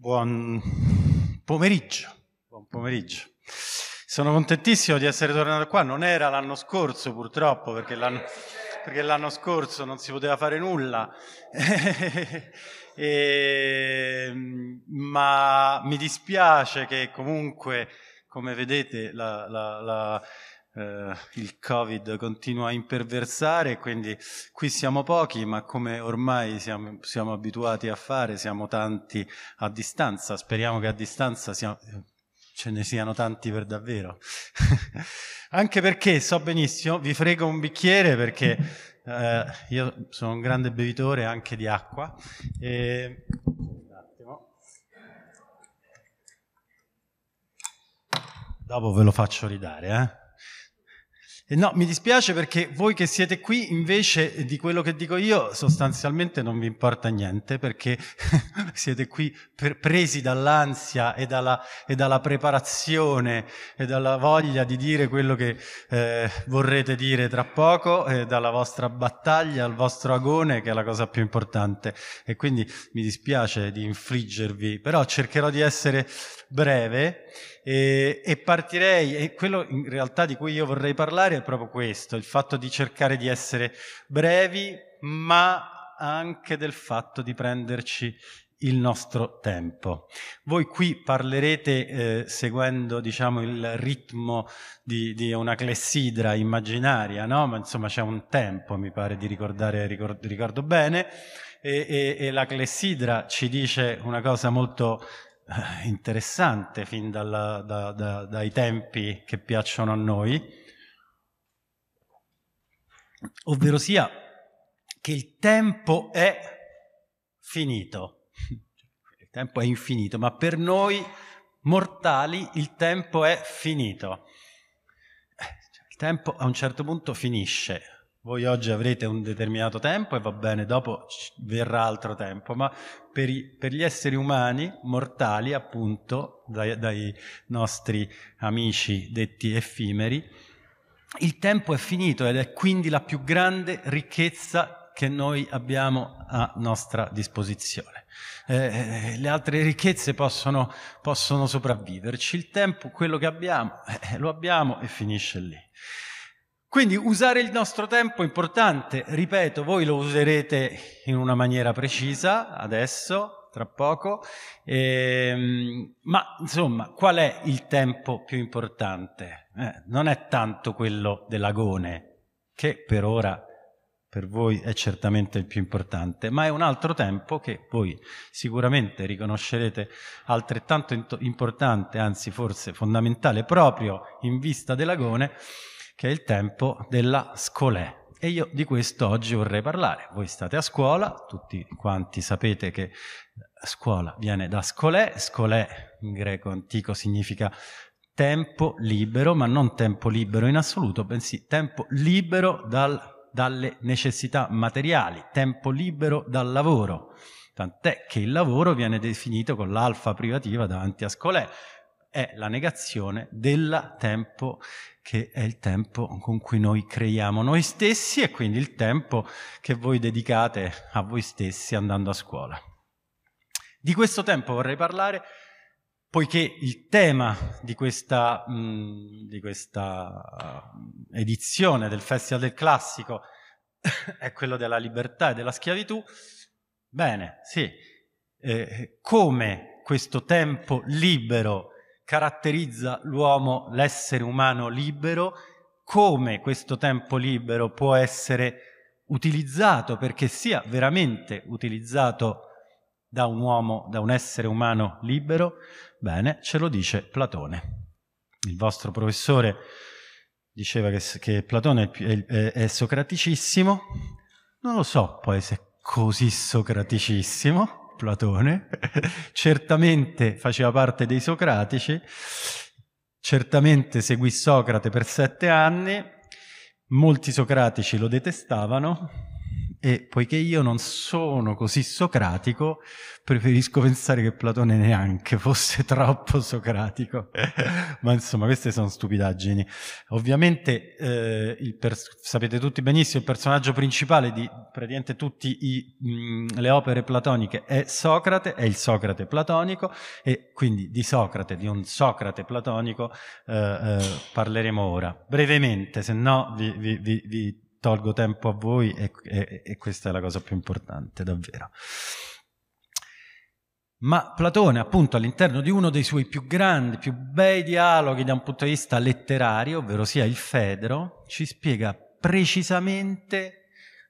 Buon pomeriggio. Buon pomeriggio. Sono contentissimo di essere tornato qua. Non era l'anno scorso, purtroppo, perché l'anno, perché l'anno scorso non si poteva fare nulla. e, ma mi dispiace che comunque, come vedete, la, la, la eh, il Covid continua a imperversare, quindi qui siamo pochi, ma come ormai siamo, siamo abituati a fare, siamo tanti a distanza, speriamo che a distanza siamo, ce ne siano tanti per davvero. Anche perché so benissimo, vi frego un bicchiere perché eh, io sono un grande bevitore anche di acqua. E... Un attimo. Dopo ve lo faccio ridare, eh? E no, mi dispiace perché voi che siete qui invece di quello che dico io sostanzialmente non vi importa niente perché siete qui per, presi dall'ansia e dalla, e dalla, preparazione e dalla voglia di dire quello che eh, vorrete dire tra poco e dalla vostra battaglia, al vostro agone che è la cosa più importante e quindi mi dispiace di infliggervi, però cercherò di essere breve e, e partirei e quello in realtà di cui io vorrei parlare è proprio questo, il fatto di cercare di essere brevi, ma anche del fatto di prenderci il nostro tempo. Voi qui parlerete eh, seguendo diciamo, il ritmo di, di, una clessidra immaginaria, no? ma insomma c'è un tempo, mi pare di ricordare, ricordo, ricordo bene, e, e, e la clessidra ci dice una cosa molto eh, interessante fin dalla, da, da, dai tempi che piacciono a noi, ovvero sia che il tempo è finito. Il tempo è infinito, ma per noi mortali il tempo è finito. Il tempo a un certo punto finisce. Voi oggi avrete un determinato tempo e va bene, dopo verrà altro tempo, ma per, i, per gli esseri umani, mortali appunto, dai, dai nostri amici detti effimeri, il tempo è finito ed è quindi la più grande ricchezza che noi abbiamo a nostra disposizione. Eh, eh, le altre ricchezze possono, possono, sopravviverci, il tempo, quello che abbiamo, eh, lo abbiamo e finisce lì. Quindi usare il nostro tempo è importante, ripeto, voi lo userete in una maniera precisa adesso, tra poco. E, ehm, ma insomma, qual è il tempo più importante? Eh, non è tanto quello dell'agone, che per ora per voi è certamente il più importante, ma è un altro tempo che voi sicuramente riconoscerete altrettanto importante, anzi forse fondamentale proprio in vista dell'agone, che è il tempo della scolè. E io di questo oggi vorrei parlare. Voi state a scuola, tutti quanti sapete che scuola viene da scolè, scolè in greco antico significa tempo libero, ma non tempo libero in assoluto, bensì tempo libero dal, dalle necessità materiali, tempo libero dal lavoro. Tant'è che il lavoro viene definito con l'alfa privativa davanti a scolè, è la negazione del tempo che è il tempo con cui noi creiamo noi stessi e quindi il tempo che voi dedicate a voi stessi andando a scuola. Di questo tempo vorrei parlare poiché il tema di questa, mh, mm, di questa mm, edizione del Festival del Classico è quello della libertà e della schiavitù, bene, sì, eh, come questo tempo libero caratterizza l'uomo, l'essere umano libero, come questo tempo libero può essere utilizzato perché sia veramente utilizzato da un uomo, da un essere umano libero? Bene, ce lo dice Platone. Il vostro professore diceva che, che Platone è, è, è socraticissimo, non lo so poi se è così socraticissimo, Platone, certamente faceva parte dei socratici, certamente seguì Socrate per sette anni, molti socratici lo detestavano, e poiché io non sono così socratico, preferisco pensare che Platone neanche fosse troppo socratico. Ma insomma, queste sono stupidaggini. Ovviamente, eh, pers- sapete tutti benissimo, il personaggio principale di praticamente tutte le opere platoniche è Socrate, è il Socrate platonico, e quindi di Socrate, di un Socrate platonico, eh, eh, parleremo ora. Brevemente, se no vi, vi, vi, vi tolgo tempo a voi e, e, e questa è la cosa più importante, davvero. Ma Platone, appunto, all'interno di uno dei suoi più grandi, più bei dialoghi da un punto di vista letterario, ovvero sia il Fedro, ci spiega precisamente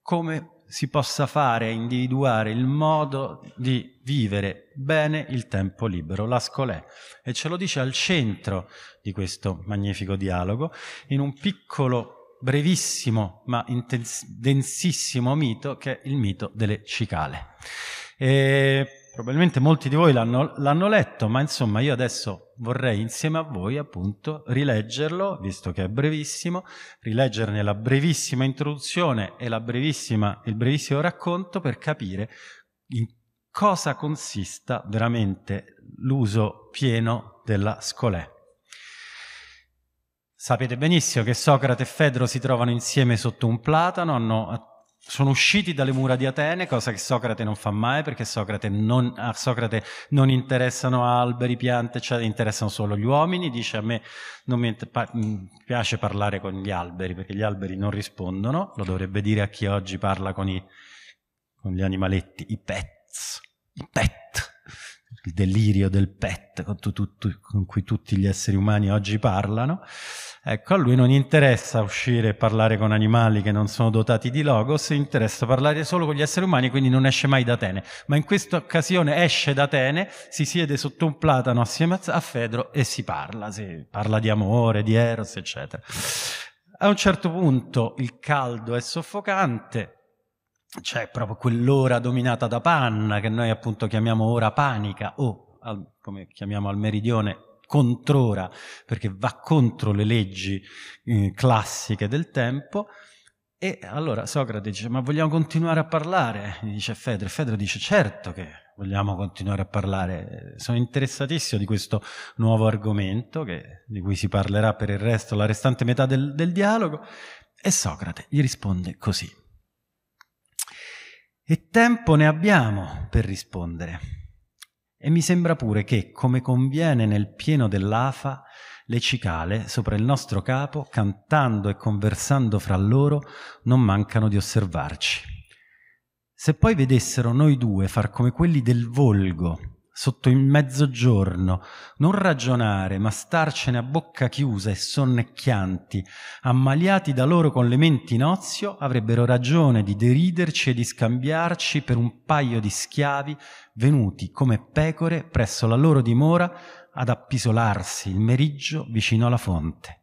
come si possa fare a individuare il modo di vivere bene il tempo libero, la scolè. E ce lo dice al centro di questo magnifico dialogo, in un piccolo brevissimo ma intens- densissimo mito che è il mito delle cicale. E probabilmente molti di voi l'hanno, l'hanno, letto, ma insomma io adesso vorrei insieme a voi appunto rileggerlo, visto che è brevissimo, rileggerne la brevissima introduzione e brevissima, il brevissimo racconto per capire in cosa consista veramente l'uso pieno della scolè. Sapete benissimo che Socrate e Fedro si trovano insieme sotto un platano, hanno, sono usciti dalle mura di Atene, cosa che Socrate non fa mai perché Socrate non, a Socrate non interessano alberi, piante, cioè interessano solo gli uomini, dice a me non mi pa- mm, piace parlare con gli alberi perché gli alberi non rispondono, lo dovrebbe dire a chi oggi parla con, i, con gli animaletti, i pets, i pet il delirio del pet con, tu, tu, con, cui tutti gli esseri umani oggi parlano, Ecco, a lui non interessa uscire e parlare con animali che non sono dotati di logos, interessa parlare solo con gli esseri umani, quindi non esce mai da Atene. Ma in questa occasione esce da Atene, si siede sotto un platano assieme a Fedro e si parla, si parla di amore, di Eros, eccetera. A un certo punto il caldo è soffocante, c'è proprio quell'ora dominata da panna, che noi appunto chiamiamo ora panica, o al, come chiamiamo al meridione controra, perché va contro le leggi eh, classiche del tempo. E allora Socrate dice, ma vogliamo continuare a parlare? Gli dice Fedro. E Fedro dice, certo che vogliamo continuare a parlare. Sono interessatissimo di questo nuovo argomento, che, di cui si parlerà per il resto, la restante metà del, del dialogo. E Socrate gli risponde così. E tempo ne abbiamo per rispondere. E mi sembra pure che, come conviene nel pieno dell'afa, le cicale, sopra il nostro capo, cantando e conversando fra loro, non mancano di osservarci. Se poi vedessero noi due far come quelli del volgo, sotto il mezzogiorno, non ragionare, ma starcene a bocca chiusa e sonnecchianti, ammaliati da loro con le menti in ozio, avrebbero ragione di deriderci e di scambiarci per un paio di schiavi venuti come pecore presso la loro dimora ad appisolarsi il meriggio vicino alla fonte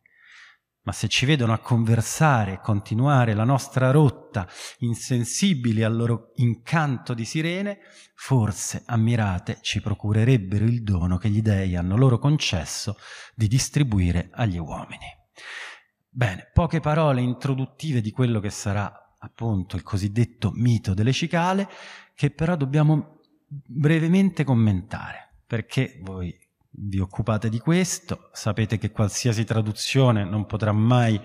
ma se ci vedono a conversare, continuare la nostra rotta, insensibili al loro incanto di sirene, forse, ammirate, ci procurerebbero il dono che gli dèi hanno loro concesso di distribuire agli uomini. Bene, poche parole introduttive di quello che sarà appunto il cosiddetto mito delle cicale, che però dobbiamo brevemente commentare, perché voi vi occupate di questo, sapete che qualsiasi traduzione non potrà mai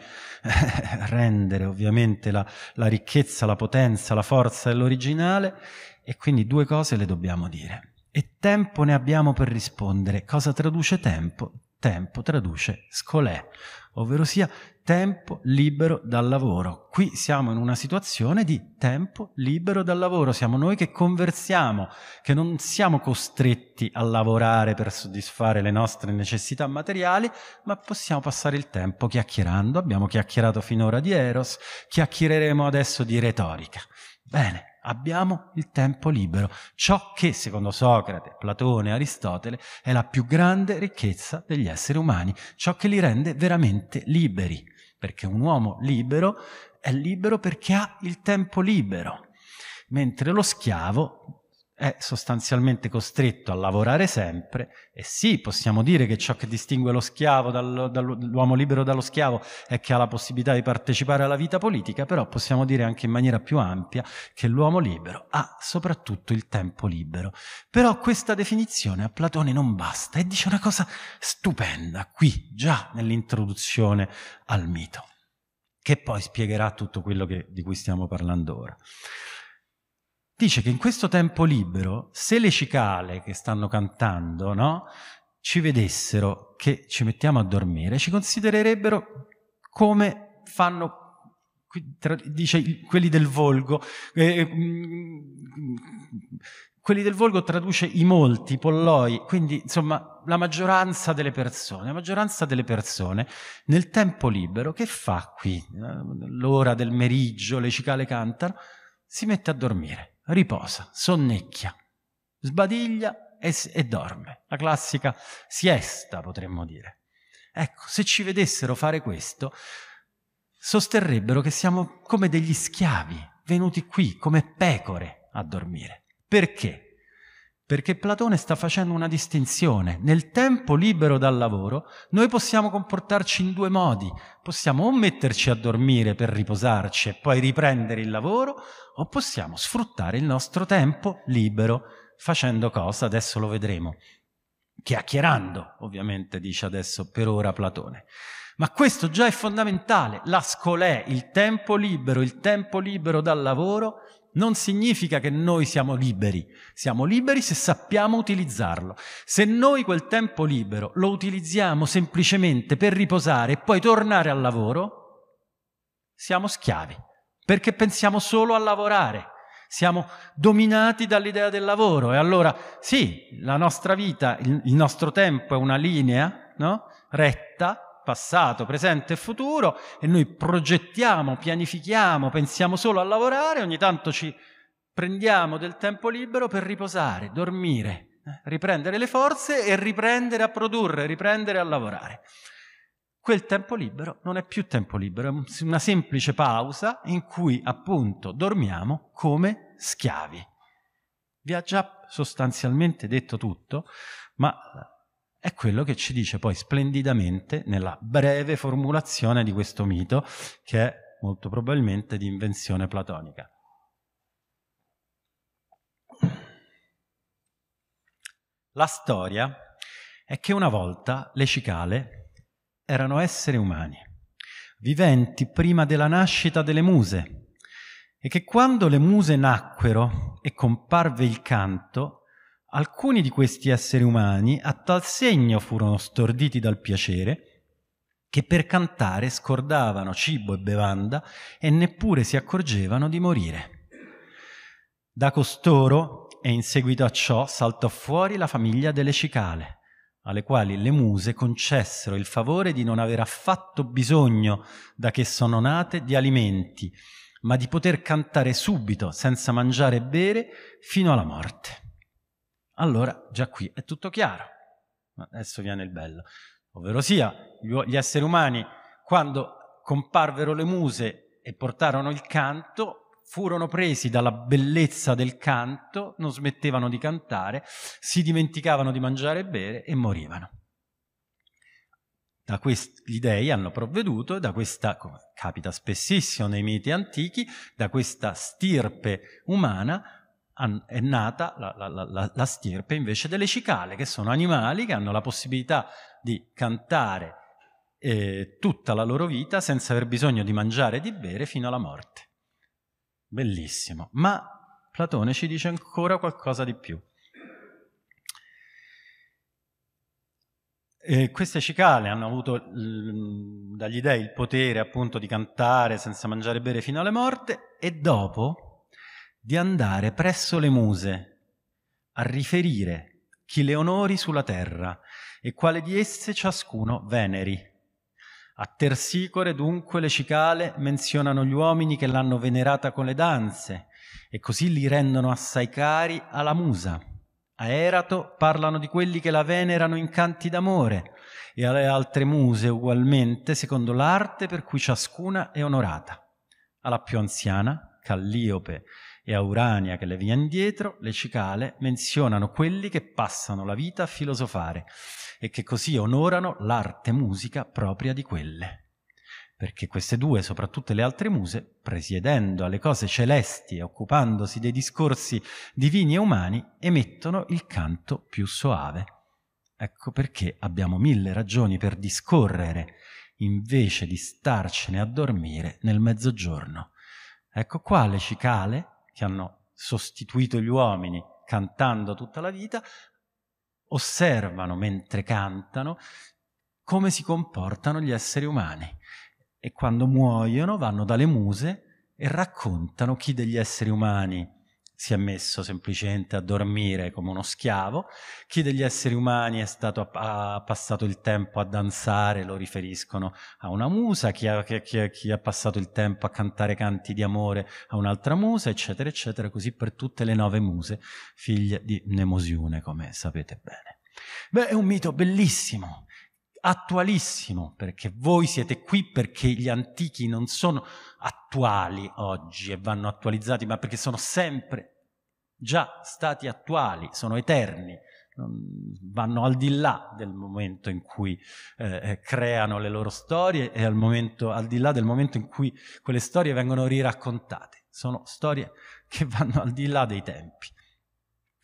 rendere ovviamente la, la ricchezza, la potenza, la forza dell'originale e quindi due cose le dobbiamo dire. E tempo ne abbiamo per rispondere. Cosa traduce tempo? tempo traduce scolè, ovvero sia tempo libero dal lavoro. Qui siamo in una situazione di tempo libero dal lavoro, siamo noi che conversiamo, che non siamo costretti a lavorare per soddisfare le nostre necessità materiali, ma possiamo passare il tempo chiacchierando, abbiamo chiacchierato finora di Eros, chiacchiereremo adesso di retorica. Bene, abbiamo il tempo libero, ciò che secondo Socrate, Platone Aristotele è la più grande ricchezza degli esseri umani, ciò che li rende veramente liberi, perché un uomo libero è libero perché ha il tempo libero, mentre lo schiavo è sostanzialmente costretto a lavorare sempre e sì, possiamo dire che ciò che distingue lo schiavo dal, dall'uomo libero dallo schiavo è che ha la possibilità di partecipare alla vita politica, però possiamo dire anche in maniera più ampia che l'uomo libero ha soprattutto il tempo libero. Però questa definizione a Platone non basta e dice una cosa stupenda qui, già nell'introduzione al mito, che poi spiegherà tutto quello che, di cui stiamo parlando ora dice che in questo tempo libero, se le cicale che stanno cantando, no, ci vedessero che ci mettiamo a dormire, ci considererebbero come fanno dice quelli del volgo eh, eh mm, mm, quelli del volgo traduce i molti, i polloi, quindi insomma la maggioranza delle persone, la maggioranza delle persone nel tempo libero che fa qui? Eh, l'ora del meriggio, le cicale cantano, si mette a dormire riposa, sonnecchia, sbadiglia e, e dorme. La classica siesta, potremmo dire. Ecco, se ci vedessero fare questo, sosterrebbero che siamo come degli schiavi venuti qui come pecore a dormire. Perché? perché Platone sta facendo una distinzione. Nel tempo libero dal lavoro noi possiamo comportarci in due modi. Possiamo o metterci a dormire per riposarci e poi riprendere il lavoro, o possiamo sfruttare il nostro tempo libero facendo cosa? Adesso lo vedremo. Chiacchierando, ovviamente, dice adesso per ora Platone. Ma questo già è fondamentale. La scolè, il tempo libero, il tempo libero dal lavoro non significa che noi siamo liberi, siamo liberi se sappiamo utilizzarlo. Se noi quel tempo libero lo utilizziamo semplicemente per riposare e poi tornare al lavoro, siamo schiavi, perché pensiamo solo a lavorare, siamo dominati dall'idea del lavoro e allora sì, la nostra vita, il nostro tempo è una linea no? retta passato, presente e futuro, e noi progettiamo, pianifichiamo, pensiamo solo a lavorare, ogni tanto ci prendiamo del tempo libero per riposare, dormire, eh, riprendere le forze e riprendere a produrre, riprendere a lavorare. Quel tempo libero non è più tempo libero, è una semplice pausa in cui appunto dormiamo come schiavi. Vi ha già sostanzialmente detto tutto, ma è quello che ci dice poi splendidamente nella breve formulazione di questo mito, che è molto probabilmente di invenzione platonica. La storia è che una volta le cicale erano esseri umani, viventi prima della nascita delle muse, e che quando le muse nacquero e comparve il canto, Alcuni di questi esseri umani a tal segno furono storditi dal piacere che per cantare scordavano cibo e bevanda e neppure si accorgevano di morire. Da costoro e in seguito a ciò saltò fuori la famiglia delle cicale, alle quali le muse concessero il favore di non aver affatto bisogno, da che sono nate, di alimenti, ma di poter cantare subito, senza mangiare e bere, fino alla morte allora già qui è tutto chiaro. Ma adesso viene il bello. Ovvero sia, gli esseri umani, quando comparvero le muse e portarono il canto, furono presi dalla bellezza del canto, non smettevano di cantare, si dimenticavano di mangiare e bere e morivano. Da quest- gli dei hanno provveduto, da questa, come capita spessissimo nei miti antichi, da questa stirpe umana è nata la, la, la, la, stirpe invece delle cicale, che sono animali che hanno la possibilità di cantare eh, tutta la loro vita senza aver bisogno di mangiare e di bere fino alla morte. Bellissimo. Ma Platone ci dice ancora qualcosa di più. E eh, queste cicale hanno avuto mm, dagli dei il potere appunto di cantare senza mangiare e bere fino alla morte e dopo di andare presso le muse a riferire chi le onori sulla terra e quale di esse ciascuno veneri. A Tersicore dunque le cicale menzionano gli uomini che l'hanno venerata con le danze e così li rendono assai cari alla musa. A Erato parlano di quelli che la venerano in canti d'amore e alle altre muse ugualmente secondo l'arte per cui ciascuna è onorata. Alla più anziana, Calliope, e a Urania che le viene dietro, le cicale menzionano quelli che passano la vita a filosofare e che così onorano l'arte musica propria di quelle. Perché queste due, soprattutto le altre muse, presiedendo alle cose celesti e occupandosi dei discorsi divini e umani, emettono il canto più soave. Ecco perché abbiamo mille ragioni per discorrere invece di starcene a dormire nel mezzogiorno. Ecco qua le cicale che hanno sostituito gli uomini cantando tutta la vita, osservano mentre cantano come si comportano gli esseri umani e quando muoiono vanno dalle muse e raccontano chi degli esseri umani si è messo semplicemente a dormire come uno schiavo, chi degli esseri umani è stato, ha passato il tempo a danzare lo riferiscono a una musa, chi ha, chi, ha, chi ha, passato il tempo a cantare canti di amore a un'altra musa, eccetera, eccetera, così per tutte le nove muse, figlie di Nemosiune, come sapete bene. Beh, è un mito bellissimo, attualissimo, perché voi siete qui perché gli antichi non sono attuali oggi e vanno attualizzati, ma perché sono sempre già stati attuali, sono eterni, vanno al di là del momento in cui eh, eh, creano le loro storie e al, momento, al di là del momento in cui quelle storie vengono riraccontate. Sono storie che vanno al di là dei tempi.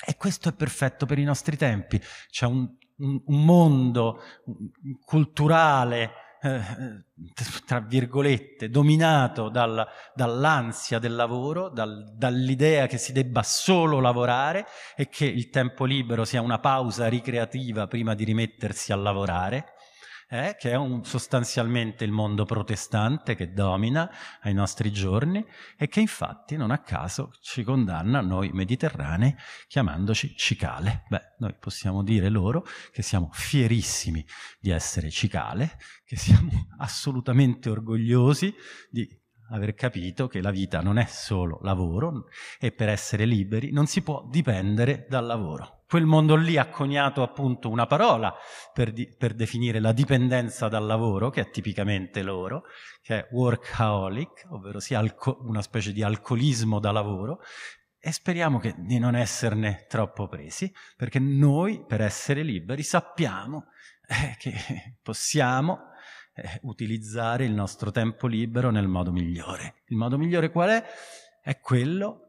E questo è perfetto per i nostri tempi. C'è un un mondo culturale, eh, eh, tra virgolette, dominato dal, dall'ansia del lavoro, dal, dall'idea che si debba solo lavorare e che il tempo libero sia una pausa ricreativa prima di rimettersi a lavorare eh, che è un, sostanzialmente il mondo protestante che domina ai nostri giorni e che infatti non a caso ci condanna noi mediterranei chiamandoci cicale. Beh, noi possiamo dire loro che siamo fierissimi di essere cicale, che siamo assolutamente orgogliosi di aver capito che la vita non è solo lavoro e per essere liberi non si può dipendere dal lavoro. Quel mondo lì ha coniato appunto una parola per, di, per definire la dipendenza dal lavoro, che è tipicamente loro, che è workaholic, ovvero sia alco- una specie di alcolismo da lavoro, e speriamo che, di non esserne troppo presi, perché noi per essere liberi sappiamo eh, che possiamo eh, utilizzare il nostro tempo libero nel modo migliore. Il modo migliore qual è? È quello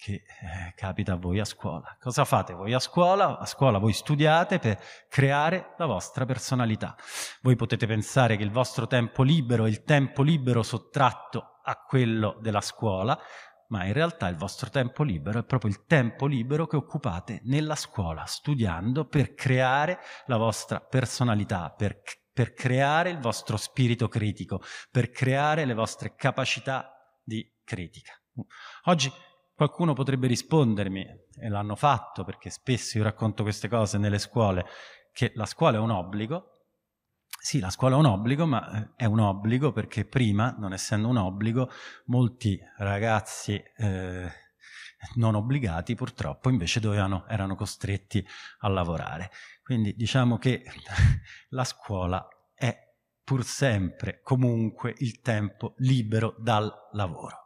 che eh, capita a voi a scuola. Cosa fate voi a scuola? A scuola voi studiate per creare la vostra personalità. Voi potete pensare che il vostro tempo libero è il tempo libero sottratto a quello della scuola, ma in realtà il vostro tempo libero è proprio il tempo libero che occupate nella scuola, studiando per creare la vostra personalità, per, per creare il vostro spirito critico, per creare le vostre capacità di critica. Oggi Qualcuno potrebbe rispondermi, e l'hanno fatto perché spesso io racconto queste cose nelle scuole, che la scuola è un obbligo, sì, la scuola è un obbligo, ma eh, è un obbligo perché prima, non essendo un obbligo, molti ragazzi eh, non obbligati purtroppo invece dovevano, erano costretti a lavorare. Quindi diciamo che la scuola è pur sempre, comunque, il tempo libero dal lavoro.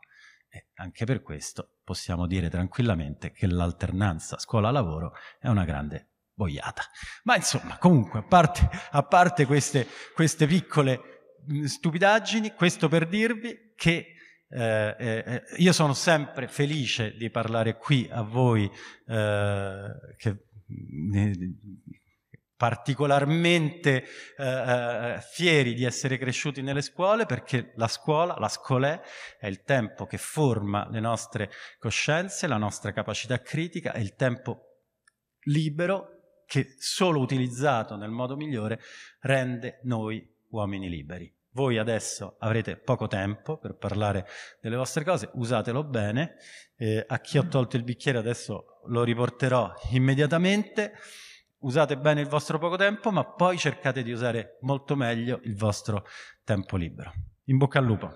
E anche per questo possiamo dire tranquillamente che l'alternanza scuola-lavoro è una grande boiata. Ma insomma, comunque, a parte, a parte queste, queste, piccole mm, stupidaggini, questo per dirvi che eh, eh, eh, io sono sempre felice di parlare qui a voi eh, che mm, eh, particolarmente eh, eh, fieri di essere cresciuti nelle scuole perché la scuola, la scolè, è il tempo che forma le nostre coscienze, la nostra capacità critica, è il tempo libero che solo utilizzato nel modo migliore rende noi uomini liberi. Voi adesso avrete poco tempo per parlare delle vostre cose, usatelo bene. Eh, a chi ho tolto il bicchiere adesso lo riporterò immediatamente. Usate bene il vostro poco tempo, ma poi cercate di usare molto meglio il vostro tempo libero. In bocca al lupo.